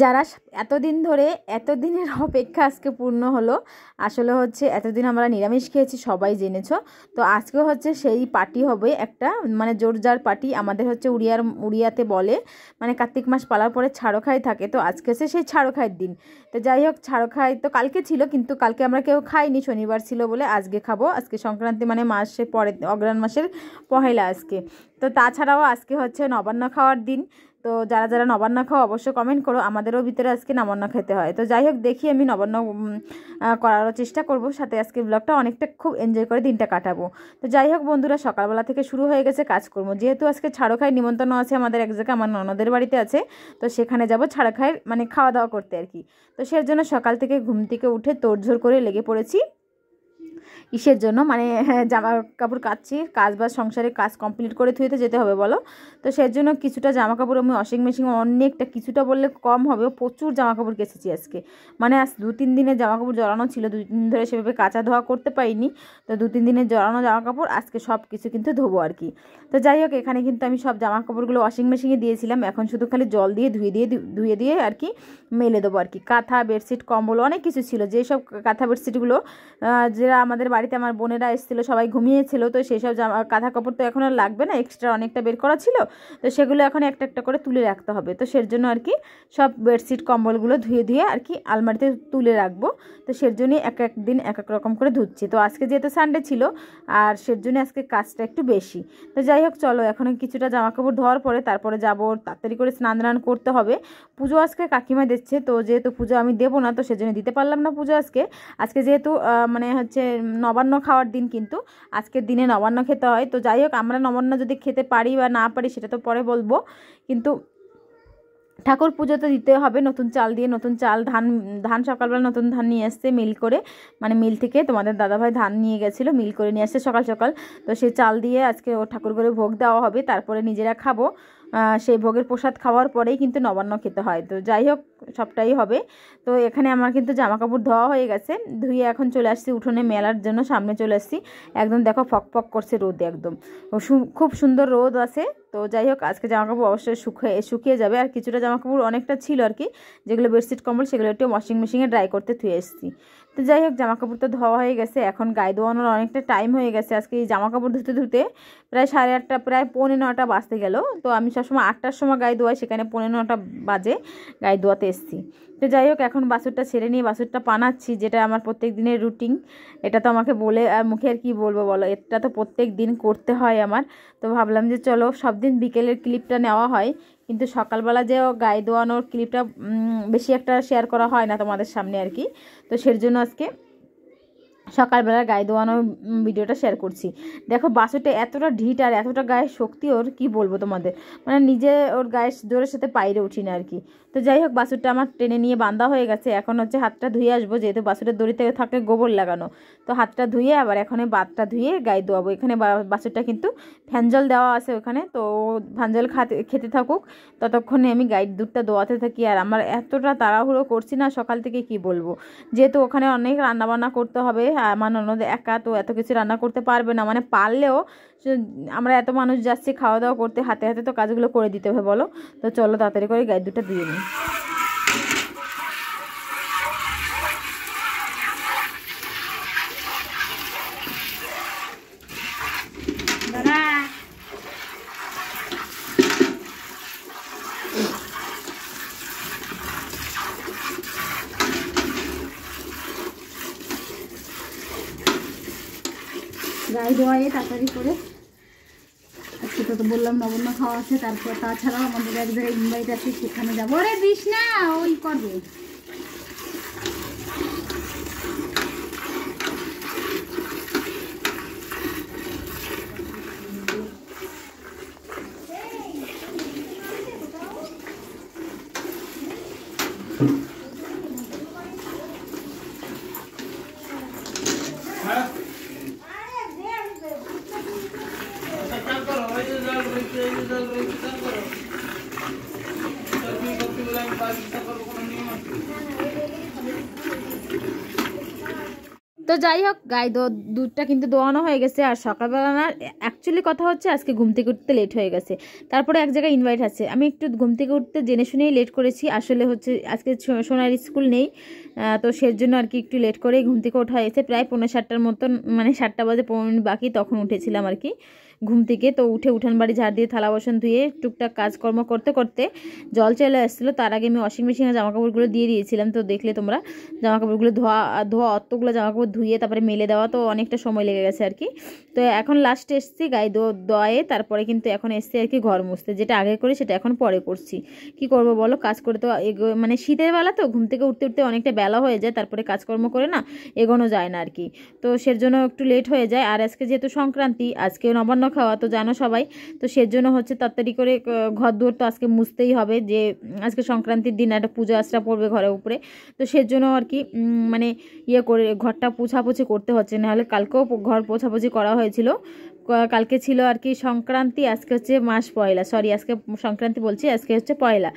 যারা এতদিন ধরে এতদিনের অপেক্ষা আজকে পূর্ণ হলো আসলে হচ্ছে এতদিন আমরা নিরামিষ খেয়েছি সবাই জেনেছো তো আজকে হচ্ছে সেই পার্টি হবে একটা মানে জোরজার পার্টি আমাদের হচ্ছে উড়িয়ার উড়িয়াতে বলে মানে কার্তিক মাস পালার পরে ছাড়োখাই থাকে তো আজকে হচ্ছে সেই ছাড়োখাইয়ের দিন তো যাই হোক ছাড়োখাই তো কালকে ছিল কিন্তু কালকে আমরা কেউ খাইনি শনিবার ছিল বলে আজকে খাবো আজকে সংক্রান্তি মানে মাসে পরে অগ্রাণ মাসের পহেলা আজকে তো তাছাড়াও আজকে হচ্ছে নবান্ন খাওয়ার দিন তো যারা যারা নবান্ন খাও অবশ্যই কমেন্ট করো আমাদেরও ভিতরে আজকে নবান্ন খেতে হয় তো যাই হোক দেখি আমি নবান্ন করারও চেষ্টা করব সাথে আজকে ব্লগটা অনেকটা খুব এনজয় করে দিনটা কাটাবো তো যাই হোক বন্ধুরা সকালবেলা থেকে শুরু হয়ে গেছে কাজকর্ম যেহেতু আজকে ছাড়োখাই নিমন্ত্রণ আছে আমাদের এক জায়গায় আমার ননদের বাড়িতে আছে তো সেখানে যাব খাই মানে খাওয়া দাওয়া করতে আর কি তো সের জন্য সকাল থেকে ঘুম থেকে উঠে তোড়ঝোড় করে লেগে পড়েছি ইসের জন্য মানে হ্যাঁ, জামা কাপড় কাচ্ছি কাজ বা সংসারে কাজ কমপ্লিট করে থুইতে যেতে হবে বলো তো সেই জন্য কিছুটা জামা কাপড় আমি ওয়াশিং মেশিন অনেকটা কিছুটা বললে কম হবে প্রচুর জামা কাপড় কেঁচেছি আজকে মানে আজ দু তিন দিনের জামা কাপড় জড়ানো ছিল দু দিন ধরে সেভাবে কাঁচা ধোয়া করতে পারিনি তো দু তিন দিনের জড়ানো জামা কাপড় আজকে সব কিছু কিন্তু ধোবো আর কি তো যাই হোক এখানে কিন্তু আমি সব জামা কাপড়গুলো ওয়াশিং মেশিনে দিয়েছিলাম এখন শুধু খালি জল দিয়ে ধুয়ে দিয়ে ধুয়ে দিয়ে আর কি মেলে দেবো আর কি কাঁথা বেডশিট কম্বল অনেক কিছু ছিল যেসব কাঁথা বেডশিটগুলো যারা আমাদের বাড়িতে আমার বোনেরা এসেছিলো সবাই ঘুমিয়েছিল তো সেসব জামা কাঁথা কাপড় তো এখন আর লাগবে না এক্সট্রা অনেকটা বের করা ছিল তো সেগুলো এখন একটা একটা করে তুলে রাখতে হবে তো সের জন্য আর কি সব বেডশিট কম্বলগুলো ধুয়ে ধুয়ে আর কি আলমারিতে তুলে রাখবো তো সের জন্যই এক এক দিন এক এক রকম করে ধুচ্ছি তো আজকে যেহেতু সানডে ছিল আর সের জন্য আজকে কাজটা একটু বেশি তো যাই হোক চলো এখন কিছুটা জামা কাপড় ধোয়ার পরে তারপরে যাবো তাড়াতাড়ি করে স্নান টান করতে হবে পুজো আজকে কাকিমা দিচ্ছে তো যেহেতু পুজো আমি দেবো না তো সেজন্য দিতে পারলাম না পুজো আজকে আজকে যেহেতু মানে হচ্ছে নবান্ন খাওয়ার দিন কিন্তু আজকের দিনে নবান্ন খেতে হয় তো যাই হোক আমরা নবান্ন যদি খেতে পারি বা না পারি সেটা তো পরে বলবো কিন্তু ঠাকুর পুজোতে দিতে হবে নতুন চাল দিয়ে নতুন চাল ধান ধান সকালবেলা নতুন ধান নিয়ে আসছে মিল করে মানে মিল থেকে তোমাদের দাদাভাই ধান নিয়ে গেছিলো মিল করে নিয়ে আসছে সকাল সকাল তো সেই চাল দিয়ে আজকে ও ঠাকুর করে ভোগ দেওয়া হবে তারপরে নিজেরা খাবো সেই ভোগের প্রসাদ খাওয়ার পরেই কিন্তু নবান্ন খেতে হয় তো যাই হোক সবটাই হবে তো এখানে আমার কিন্তু জামা কাপড় ধোয়া হয়ে গেছে ধুয়ে এখন চলে আসছি উঠোনে মেলার জন্য সামনে চলে আসছি একদম দেখো ফকফক করছে রোদ একদম খুব সুন্দর রোদ আছে তো যাই হোক আজকে জামা কাপড় অবশ্যই শুকিয়ে শুকিয়ে যাবে আর কিছুটা জামা কাপড় অনেকটা ছিল আর কি যেগুলো বেডশিট কম্বল সেগুলো একটু ওয়াশিং মেশিনে ড্রাই করতে ধুয়ে এসেছি তো যাই হোক কাপড় তো ধোয়া হয়ে গেছে এখন গায়ে ধোয়ানোর অনেকটা টাইম হয়ে গেছে আজকে এই জামাকাপড় ধুতে ধুতে প্রায় সাড়ে আটটা প্রায় পৌনে নটা বাজতে গেল তো আমি সবসময় আটটার সময় গায়ে ধোয়াই সেখানে পৌনে নটা বাজে গায়ে ধোয়াতে এসছি তো যাই হোক এখন বাসুরটা ছেড়ে নিয়ে বাসুরটা পানাচ্ছি যেটা আমার প্রত্যেক দিনের রুটিন এটা তো আমাকে বলে আর মুখে আর কী বলবো বলো এটা তো প্রত্যেক দিন করতে হয় আমার তো ভাবলাম যে চলো সব দিন বিকেলের ক্লিপটা নেওয়া হয় কিন্তু সকালবেলা যে গায়ে দোয়ানোর ক্লিপটা বেশি একটা শেয়ার করা হয় না তোমাদের সামনে আর কি তো সের জন্য আজকে সকালবেলা গায়ে দোয়ানোর ভিডিওটা শেয়ার করছি দেখো বাসুটা এতটা ঢিট আর এতটা গায়ে শক্তি ওর কি বলবো তোমাদের মানে নিজে ওর গায়ে জোরের সাথে পাইরে উঠি না আর কি তো যাই হোক বাসুরটা আমার টেনে নিয়ে বাঁধা হয়ে গেছে এখন হচ্ছে হাতটা ধুয়ে আসবো যেহেতু বাসুরের দড়িতে থাকে গোবর লাগানো তো হাতটা ধুয়ে আবার এখন বাতটা ধুয়ে গায়ে দোয়াবো এখানে বাসুরটা কিন্তু ফ্যানজল দেওয়া আছে ওখানে তো ফ্যানজল খাতে খেতে থাকুক ততক্ষণে আমি গায়ের দুধটা দোয়াতে থাকি আর আমার এতটা তাড়াহুড়ো করছি না সকাল থেকে কি বলবো যেহেতু ওখানে অনেক রান্নাবান্না করতে হবে আমার ননদ একা তো এত কিছু রান্না করতে পারবে না মানে পারলেও আমরা এত মানুষ যাচ্ছি খাওয়া দাওয়া করতে হাতে হাতে তো কাজগুলো করে দিতে হবে বলো তো চলো তাড়াতাড়ি করে গায়ের দুধটা দিয়ে নিই গায়ে ধোয়া তাড়াতাড়ি করে তো বললাম নবন্ন খাওয়া আছে তারপর তাছাড়াও আমাদের এক জায়গায় মুম্বাইতে আছে সেখানে যাবো আরে দিস না ওই করবে তো যাই হোক গাই দুধটা কিন্তু দোয়ানো হয়ে গেছে আর সকালবেলা না অ্যাকচুয়ালি কথা হচ্ছে আজকে ঘুম থেকে উঠতে লেট হয়ে গেছে তারপরে এক জায়গায় ইনভাইট আছে আমি একটু ঘুম থেকে উঠতে জেনে শুনেই লেট করেছি আসলে হচ্ছে আজকে সোনার স্কুল নেই তো সের জন্য আর কি একটু লেট করেই ঘুম থেকে ওঠা হয়েছে প্রায় পৌনে সাতটার মতন মানে সাতটা বাজে পনেরো মিনিট বাকি তখন উঠেছিলাম আর কি ঘুম থেকে তো উঠে উঠান বাড়ি ঝাড় দিয়ে থালা বাসন ধুয়ে টুকটাক কাজকর্ম করতে করতে জল চলে আসছিলো তার আগে আমি ওয়াশিং মেশিনে জামাকাপড়গুলো দিয়ে দিয়েছিলাম তো দেখলে তোমরা জামাকাপড়গুলো ধোয়া ধোয়া অতগুলো জামাকাপড় ধুয়ে তারপরে মেলে দেওয়া তো অনেকটা সময় লেগে গেছে আর কি তো এখন লাস্টে এসছি গায়ে দোয়ে তারপরে কিন্তু এখন এসছি আর কি ঘর মুছতে যেটা আগে করে সেটা এখন পরে করছি কি করব বলো কাজ করে তো মানে শীতের বেলা তো ঘুম থেকে উঠতে উঠতে অনেকটা বেলা হয়ে যায় তারপরে কাজকর্ম করে না এগোনো যায় না আর কি তো সের জন্য একটু লেট হয়ে যায় আর আজকে যেহেতু সংক্রান্তি আজকে নবান্ন খাওয়া তো জানো সবাই তো সেজন্য হচ্ছে তাড়াতাড়ি করে ঘর দুয়ার তো আজকে মুছতেই হবে যে আজকে সংক্রান্তির দিন একটা পুজো আশ্রা পড়বে ঘরের উপরে তো সেজন্য আর কি মানে ইয়ে করে ঘরটা পোছাপোছি করতে হচ্ছে নাহলে কালকেও ঘর পোছাপোছি করা হয়েছিল কালকে ছিল আর কি সংক্রান্তি আজকে হচ্ছে মাস পয়লা সরি আজকে সংক্রান্তি বলছি আজকে হচ্ছে পয়লা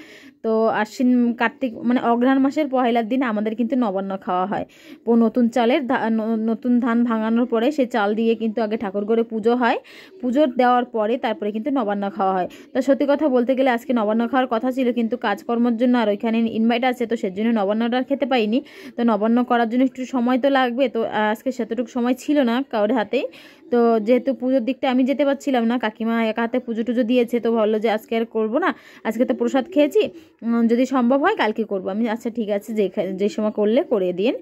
তো আশ্বিন কার্তিক মানে অঘ্রাণ মাসের পয়লার দিন আমাদের কিন্তু নবান্ন খাওয়া হয় নতুন চালের নতুন ধান ভাঙানোর পরে সে চাল দিয়ে কিন্তু আগে ঠাকুর ঘরে পুজো হয় পুজো দেওয়ার পরে তারপরে কিন্তু নবান্ন খাওয়া হয় তো সত্যি কথা বলতে গেলে আজকে নবান্ন খাওয়ার কথা ছিল কিন্তু কাজকর্মের জন্য আর ওইখানে ইনভাইট আছে তো সেই জন্য নবান্নটা আর খেতে পাইনি তো নবান্ন করার জন্য একটু সময় তো লাগবে তো আজকে সেতটুকু সময় ছিল না কারোর হাতেই তো যেহেতু পুজো পুজোর দিকটা আমি যেতে পারছিলাম না কাকিমা একা হাতে পুজো টুজো দিয়েছে তো ভাবলো যে আজকে আর করবো না আজকে তো প্রসাদ খেয়েছি যদি সম্ভব হয় কালকে করবো আমি আচ্ছা ঠিক আছে যে যে সময় করলে করে দিন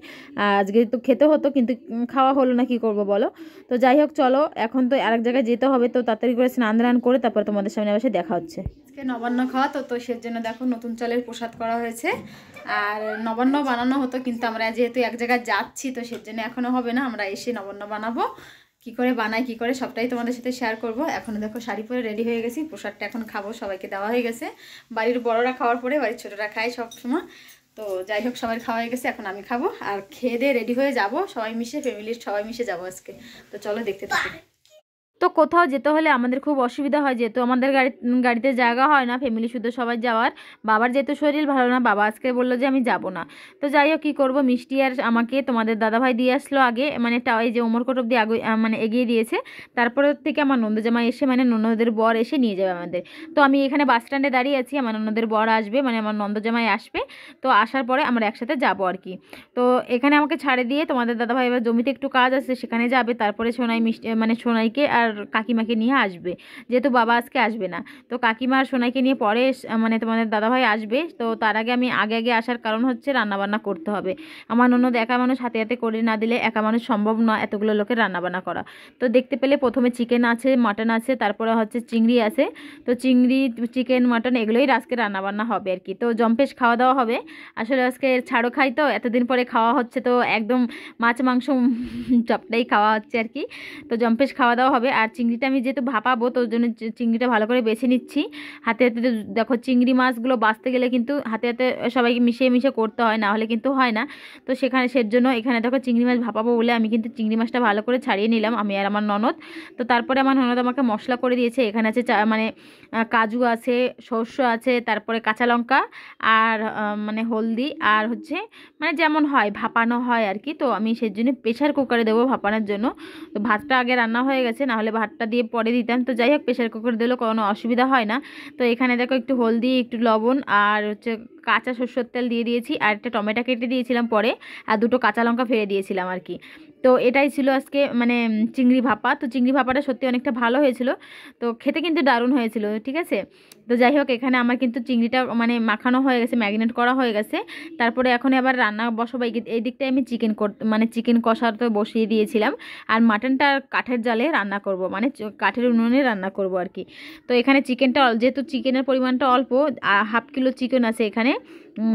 আজকে তো খেতে হতো কিন্তু খাওয়া হলো না কি করব বলো তো যাই হোক চলো এখন তো আরেক জায়গায় যেতে হবে তো তাড়াতাড়ি করে স্নান দান করে তারপর তোমাদের সামনে আবার দেখা হচ্ছে আজকে নবান্ন খাওয়া তো তো সের জন্য দেখো নতুন চালের প্রসাদ করা হয়েছে আর নবান্ন বানানো হতো কিন্তু আমরা যেহেতু এক জায়গায় যাচ্ছি তো সের জন্য এখনও হবে না আমরা এসে নবান্ন বানাবো কি করে বানাই কি করে সবটাই তোমাদের সাথে শেয়ার করব এখন দেখো শাড়ি পরে রেডি হয়ে গেছি প্রসাদটা এখন খাবো সবাইকে দেওয়া হয়ে গেছে বাড়ির বড়রা খাওয়ার পরে বাড়ির ছোটরা খায় সবসময় তো যাই হোক সবাই খাওয়া হয়ে গেছে এখন আমি খাবো আর খেয়ে দিয়ে রেডি হয়ে যাব সবাই মিশে ফ্যামিলির সবাই মিশে যাব আজকে তো চলো দেখতে থাকি তো কোথাও যেতে হলে আমাদের খুব অসুবিধা হয় যেহেতু আমাদের গাড়ি গাড়িতে জায়গা হয় না ফ্যামিলি শুধু সবাই যাওয়ার বাবার যেহেতু শরীর ভালো না বাবা আজকে বললো যে আমি যাব না তো যাই হোক কী করবো মিষ্টি আর আমাকে তোমাদের দাদাভাই দিয়ে আসলো আগে মানে এই যে ওমরকোট অব্দি আগে মানে এগিয়ে দিয়েছে তারপর থেকে আমার নন্দজামা এসে মানে নন্দদের বর এসে নিয়ে যাবে আমাদের তো আমি এখানে বাস স্ট্যান্ডে দাঁড়িয়ে আছি আমার নন্দদের বর আসবে মানে আমার নন্দজামাই আসবে তো আসার পরে আমরা একসাথে যাবো আর কি তো এখানে আমাকে ছাড়ে দিয়ে তোমাদের দাদাভাই এবার জমিতে একটু কাজ আছে সেখানে যাবে তারপরে সোনাই মিষ্টি মানে সোনাইকে আর আর কাকিমাকে নিয়ে আসবে যেহেতু বাবা আজকে আসবে না তো কাকিমা আর সোনাইকে নিয়ে পরে মানে তোমাদের দাদাভাই আসবে তো তার আগে আমি আগে আগে আসার কারণ হচ্ছে রান্নাবান্না করতে হবে আমার অন্য একা মানুষ হাতে হাতে করে না দিলে একা মানুষ সম্ভব না এতগুলো লোকের রান্নাবান্না করা তো দেখতে পেলে প্রথমে চিকেন আছে মাটন আছে তারপরে হচ্ছে চিংড়ি আছে তো চিংড়ি চিকেন মাটন এগুলোই আজকে রান্নাবান্না হবে আর কি তো জম্পেশ খাওয়া দাওয়া হবে আসলে আজকে ছাড়ো খাই তো এতদিন পরে খাওয়া হচ্ছে তো একদম মাছ মাংস চপটাই খাওয়া হচ্ছে আর কি তো জম্পেশ খাওয়া দাওয়া হবে আর চিংড়িটা আমি যেহেতু ভাপাবো তোর জন্য চিংড়িটা ভালো করে বেছে নিচ্ছি হাতে হাতে দেখো চিংড়ি মাছগুলো বাঁচতে গেলে কিন্তু হাতে হাতে সবাইকে মিশিয়ে মিশিয়ে করতে হয় না হলে কিন্তু হয় না তো সেখানে সের জন্য এখানে দেখো চিংড়ি মাছ ভাপাবো বলে আমি কিন্তু চিংড়ি মাছটা ভালো করে ছাড়িয়ে নিলাম আমি আর আমার ননদ তো তারপরে আমার ননদ আমাকে মশলা করে দিয়েছে এখানে আছে মানে কাজু আছে সর্ষ আছে তারপরে কাঁচা লঙ্কা আর মানে হলদি আর হচ্ছে মানে যেমন হয় ভাপানো হয় আর কি তো আমি সেই প্রেশার কুকারে দেবো ভাপানোর জন্য তো ভাতটা আগে রান্না হয়ে গেছে নাহলে নাহলে ভাতটা দিয়ে পরে দিতাম তো যাই হোক প্রেশার কুকার দিলেও কোনো অসুবিধা হয় না তো এখানে দেখো একটু হলদি একটু লবণ আর হচ্ছে কাঁচা শস্যর তেল দিয়ে দিয়েছি আর একটা টমেটো কেটে দিয়েছিলাম পরে আর দুটো কাঁচা লঙ্কা ফেলে দিয়েছিলাম আর কি তো এটাই ছিল আজকে মানে চিংড়ি ভাপা তো চিংড়ি ভাপাটা সত্যি অনেকটা ভালো হয়েছিল তো খেতে কিন্তু দারুণ হয়েছিল ঠিক আছে তো যাই হোক এখানে আমার কিন্তু চিংড়িটা মানে মাখানো হয়ে গেছে ম্যাগনেট করা হয়ে গেছে তারপরে এখন আবার রান্না বসবো এই দিকটায় আমি চিকেন মানে চিকেন কষার তো বসিয়ে দিয়েছিলাম আর মাটনটা কাঠের জালে রান্না করব মানে কাঠের উনুনে রান্না করব আর কি তো এখানে চিকেনটা যেহেতু চিকেনের পরিমাণটা অল্প হাফ কিলো চিকেন আছে এখানে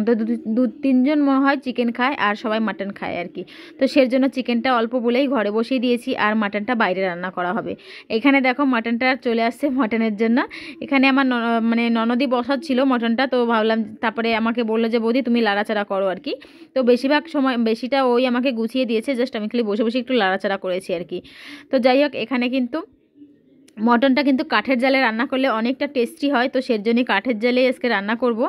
তো দু তিনজন মনে হয় চিকেন খায় আর সবাই মাটন খায় আর কি তো সের জন্য চিকেনটা অল্প বলেই ঘরে বসিয়ে দিয়েছি আর মাটনটা বাইরে রান্না করা হবে এখানে দেখো মাটনটা চলে আসছে মাটনের জন্য এখানে আমার মানে ননদি বসাচ্ছিল মটনটা তো ভাবলাম তারপরে আমাকে বললো যে বৌদি তুমি লাড়াচাড়া করো আর কি তো বেশিরভাগ সময় বেশিটা ওই আমাকে গুছিয়ে দিয়েছে জাস্ট আমি খালি বসে বসে একটু লাড়াচাড়া করেছি আর কি তো যাই হোক এখানে কিন্তু মটনটা কিন্তু কাঠের জালে রান্না করলে অনেকটা টেস্টি হয় তো সের জন্যই কাঠের জালেই আজকে রান্না করব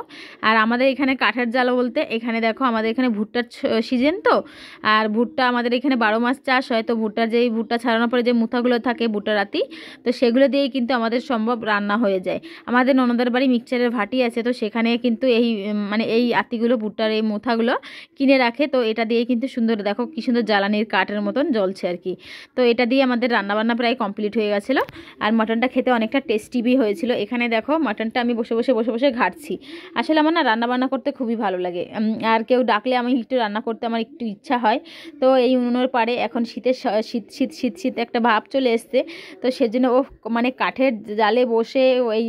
আর আমাদের এখানে কাঠের জালও বলতে এখানে দেখো আমাদের এখানে ভুট্টার সিজন তো আর ভুট্টা আমাদের এখানে বারো মাস চাষ হয় তো ভুট্টার যেই ভুট্টা ছাড়ানোর পরে যে মুথাগুলো থাকে ভুট্টা রাতি তো সেগুলো দিয়েই কিন্তু আমাদের সম্ভব রান্না হয়ে যায় আমাদের ননদের বাড়ি মিক্সচারের ভাটি আছে তো সেখানে কিন্তু এই মানে এই আতিগুলো ভুট্টার এই মুথাগুলো কিনে রাখে তো এটা দিয়ে কিন্তু সুন্দর দেখো কী সুন্দর জ্বালানির কাঠের মতন জ্বলছে আর কি তো এটা দিয়ে আমাদের রান্নাবান্না প্রায় কমপ্লিট হয়ে গেছিলো আর মাটনটা খেতে অনেকটা টেস্টি বি হয়েছিল এখানে দেখো মাটনটা আমি বসে বসে বসে বসে ঘাটছি আসলে আমার না রান্নাবান্না করতে খুবই ভালো লাগে আর কেউ ডাকলে আমি একটু রান্না করতে আমার একটু ইচ্ছা হয় তো এই উনুনের পারে এখন শীতের শীত শীত শীত শীত একটা ভাব চলে এসছে তো সেজন্য ও মানে কাঠের জালে বসে ওই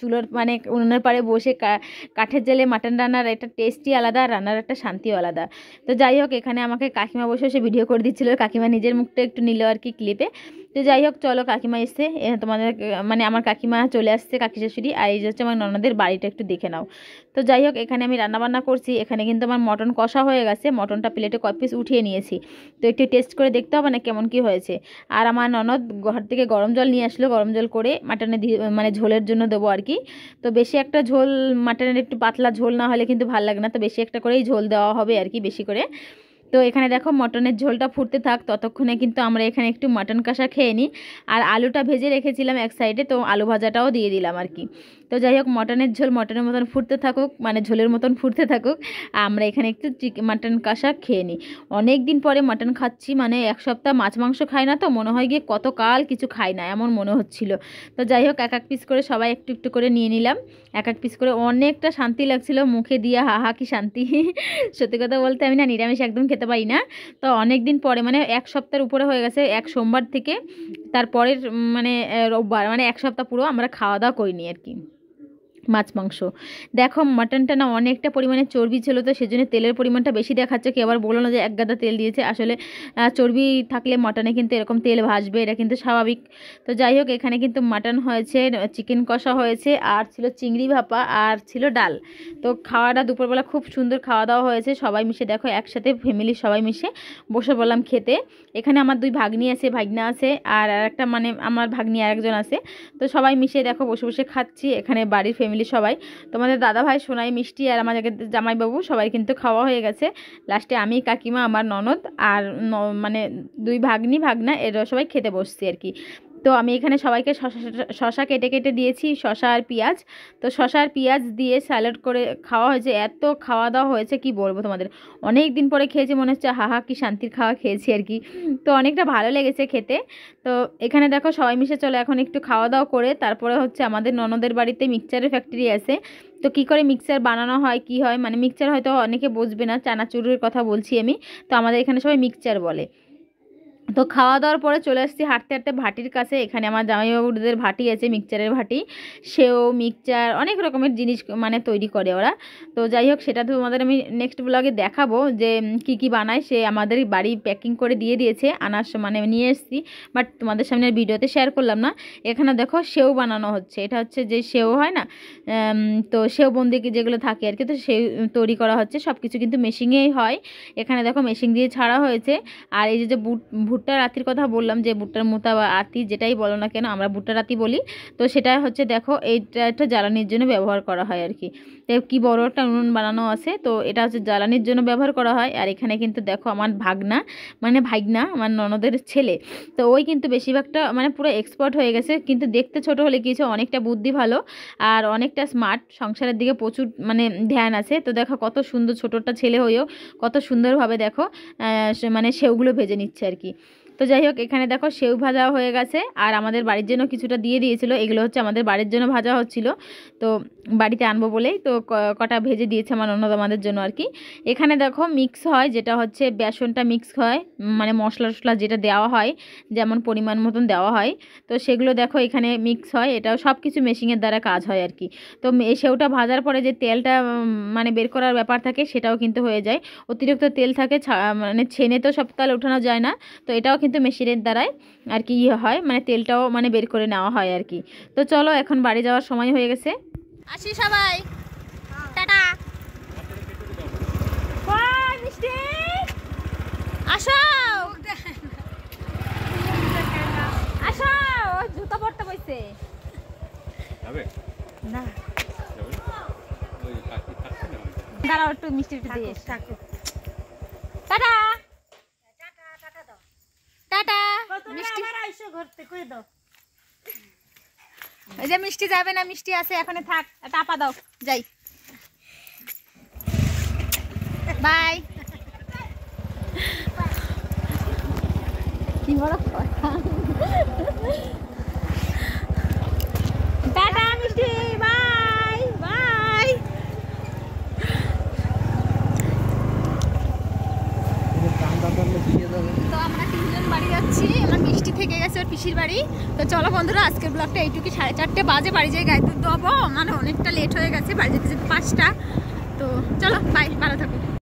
চুলোর মানে উনুনের পারে বসে কাঠের জালে মাটন রান্নার একটা টেস্টই আলাদা আর রান্নার একটা শান্তি আলাদা তো যাই হোক এখানে আমাকে কাকিমা বসে সে ভিডিও করে দিচ্ছিলো কাকিমা নিজের মুখটা একটু নিল আর কি ক্লিপে তো যাই হোক চলো কাকিমা এসছে তোমাদের মানে আমার কাকিমা চলে আসছে কাকি শাশুড়ি আর এই হচ্ছে আমার ননদের বাড়িটা একটু দেখে নাও তো যাই হোক এখানে আমি রান্নাবান্না করছি এখানে কিন্তু আমার মটন কষা হয়ে গেছে মটনটা প্লেটে কয় পিস উঠিয়ে নিয়েছি তো একটু টেস্ট করে দেখতে হবে না কেমন কি হয়েছে আর আমার ননদ ঘর থেকে গরম জল নিয়ে আসলো গরম জল করে মাটনে মানে ঝোলের জন্য দেবো আর কি তো বেশি একটা ঝোল মাটনের একটু পাতলা ঝোল না হলে কিন্তু ভাল লাগে না তো বেশি একটা করেই ঝোল দেওয়া হবে আর কি বেশি করে তো এখানে দেখো মটনের ঝোলটা ফুটতে থাক ততক্ষণে কিন্তু আমরা এখানে একটু মটন কষা খেয়ে নিই আর আলুটা ভেজে রেখেছিলাম এক সাইডে তো আলু ভাজাটাও দিয়ে দিলাম আর কি তো যাই হোক মটনের ঝোল মটনের মতন ফুটতে থাকুক মানে ঝোলের মতন ফুটতে থাকুক আমরা এখানে একটু মাটন কষা খেয়ে নিই অনেক দিন পরে মটন খাচ্ছি মানে এক সপ্তাহ মাছ মাংস খাই না তো মনে হয় গিয়ে কতকাল কিছু খাই না এমন মনে হচ্ছিল তো যাই হোক এক এক পিস করে সবাই একটু একটু করে নিয়ে নিলাম এক এক পিস করে অনেকটা শান্তি লাগছিল মুখে দিয়ে হাহা কি শান্তি সত্যি কথা বলতে আমি না নিরামিষ একদম খেতে পারি না তো অনেক দিন পরে মানে এক সপ্তাহের উপরে হয়ে গেছে এক সোমবার থেকে তারপরের মানে রোববার মানে এক সপ্তাহ পুরো আমরা খাওয়া দাওয়া করিনি আর কি মাছ মাংস দেখো মাটনটা না অনেকটা পরিমাণে চর্বি ছিল তো সেজন্য তেলের পরিমাণটা বেশি দেখাচ্ছে কি আবার বললো না যে এক গাদা তেল দিয়েছে আসলে চর্বি থাকলে মাটনে কিন্তু এরকম তেল ভাসবে এটা কিন্তু স্বাভাবিক তো যাই হোক এখানে কিন্তু মাটন হয়েছে চিকেন কষা হয়েছে আর ছিল চিংড়ি ভাপা আর ছিল ডাল তো খাওয়াটা দুপুরবেলা খুব সুন্দর খাওয়া দাওয়া হয়েছে সবাই মিশে দেখো একসাথে ফ্যামিলির সবাই মিশে বসে বললাম খেতে এখানে আমার দুই ভাগ্নি আছে ভাগনা আছে আর একটা মানে আমার ভাগ্নি আর একজন আছে তো সবাই মিশে দেখো বসে বসে খাচ্ছি এখানে বাড়ির ফ্যামিলি ফ্যামিলি সবাই তোমাদের দাদা ভাই সোনাই মিষ্টি আর আমার জামাইবাবু সবাই কিন্তু খাওয়া হয়ে গেছে লাস্টে আমি কাকিমা আমার ননদ আর মানে দুই ভাগ্নি ভাগনা এরা সবাই খেতে বসছি আর কি তো আমি এখানে সবাইকে শশা শশা কেটে কেটে দিয়েছি শশা আর পেঁয়াজ তো শশা আর পেঁয়াজ দিয়ে স্যালাড করে খাওয়া হয়েছে এত খাওয়া দাওয়া হয়েছে কি বলবো তোমাদের অনেক দিন পরে খেয়েছি মনে হচ্ছে হাহা কি শান্তির খাওয়া খেয়েছি আর কি তো অনেকটা ভালো লেগেছে খেতে তো এখানে দেখো সবাই মিশে চলো এখন একটু খাওয়া দাওয়া করে তারপরে হচ্ছে আমাদের ননদের বাড়িতে মিক্সচারের ফ্যাক্টরি আছে তো কি করে মিক্সচার বানানো হয় কি হয় মানে মিক্সার হয়তো অনেকে বুঝবে না চানাচুরের কথা বলছি আমি তো আমাদের এখানে সবাই মিক্সচার বলে তো খাওয়া দাওয়ার পরে চলে আসছি হাঁটতে হাঁটতে ভাটির কাছে এখানে আমার জামাইবাবুদের ভাটি আছে মিক্সচারের ভাটি সেও মিক্সচার অনেক রকমের জিনিস মানে তৈরি করে ওরা তো যাই হোক সেটা তোমাদের আমি নেক্সট ব্লগে দেখাবো যে কি কি বানায় সে আমাদের বাড়ি প্যাকিং করে দিয়ে দিয়েছে আনার মানে নিয়ে এসছি বাট তোমাদের সামনে ভিডিওতে শেয়ার করলাম না এখানে দেখো সেও বানানো হচ্ছে এটা হচ্ছে যে সেও হয় না তো সেও বন্দিকে যেগুলো থাকে আর কি তো সেও তৈরি করা হচ্ছে সব কিছু কিন্তু মেশিনেই হয় এখানে দেখো মেশিন দিয়ে ছাড়া হয়েছে আর এই যে বুট ভুট্টার আতির কথা বললাম যে ভুট্টার মোতা বা আতি যেটাই বলো না কেন আমরা ভুট্টার আতি বলি তো সেটা হচ্ছে দেখো এইটা একটা জ্বালানির জন্য ব্যবহার করা হয় আর কি তো কী বড় একটা উনুন বানানো আছে তো এটা হচ্ছে জ্বালানির জন্য ব্যবহার করা হয় আর এখানে কিন্তু দেখো আমার ভাগনা মানে ভাগনা আমার ননদের ছেলে তো ওই কিন্তু বেশিরভাগটা মানে পুরো এক্সপার্ট হয়ে গেছে কিন্তু দেখতে ছোট হলে কিছু অনেকটা বুদ্ধি ভালো আর অনেকটা স্মার্ট সংসারের দিকে প্রচুর মানে ধ্যান আছে তো দেখো কত সুন্দর ছোটোটা ছেলে হয়েও কত সুন্দরভাবে দেখো মানে সেগুলো ভেজে নিচ্ছে আর কি তো যাই হোক এখানে দেখো সেউ ভাজা হয়ে গেছে আর আমাদের বাড়ির জন্য কিছুটা দিয়ে দিয়েছিল এগুলো হচ্ছে আমাদের বাড়ির জন্য ভাজা হচ্ছিল তো বাড়িতে আনবো বলেই তো কটা ভেজে দিয়েছে আমার অন্য আমাদের জন্য আর কি এখানে দেখো মিক্স হয় যেটা হচ্ছে বেসনটা মিক্স হয় মানে মশলা টশলা যেটা দেওয়া হয় যেমন পরিমাণ মতন দেওয়া হয় তো সেগুলো দেখো এখানে মিক্স হয় এটাও সব কিছু মেশিনের দ্বারা কাজ হয় আর কি তো সেউটা ভাজার পরে যে তেলটা মানে বের করার ব্যাপার থাকে সেটাও কিন্তু হয়ে যায় অতিরিক্ত তেল থাকে মানে ছেনে তো সব তাল ওঠানো যায় না তো এটাও কিন্তু মেশিনের দ্বারাই আর কি ইয়ে হয় মানে তেলটাও মানে বের করে নেওয়া হয় আর কি তো চলো এখন বাড়ি যাওয়ার সময় হয়ে গেছে আসি সবাই টাটা হ্যাঁ, জুতো দাঁড়াও একটু মিষ্টি দিয়ে যে মিষ্টি যাবে না মিষ্টি আছে এখানে থাক টাপা দাও যাই বাই কি বড় কথা হচ্ছে ওর পিসির বাড়ি তো চলো বন্ধুরা আজকের ব্লগটা এইটুকু সাড়ে চারটে বাজে বাড়ি যেয়ে গায়ে দুধ দেবো মানে অনেকটা লেট হয়ে গেছে বাড়ি যেতে যেতে পাঁচটা তো চলো বাই ভালো থাকুন